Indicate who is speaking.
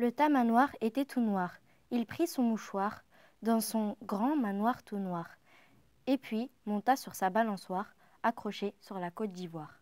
Speaker 1: Le tas manoir était tout noir. Il prit son mouchoir dans son grand manoir tout noir, et puis monta sur sa balançoire, accrochée sur la côte d'ivoire.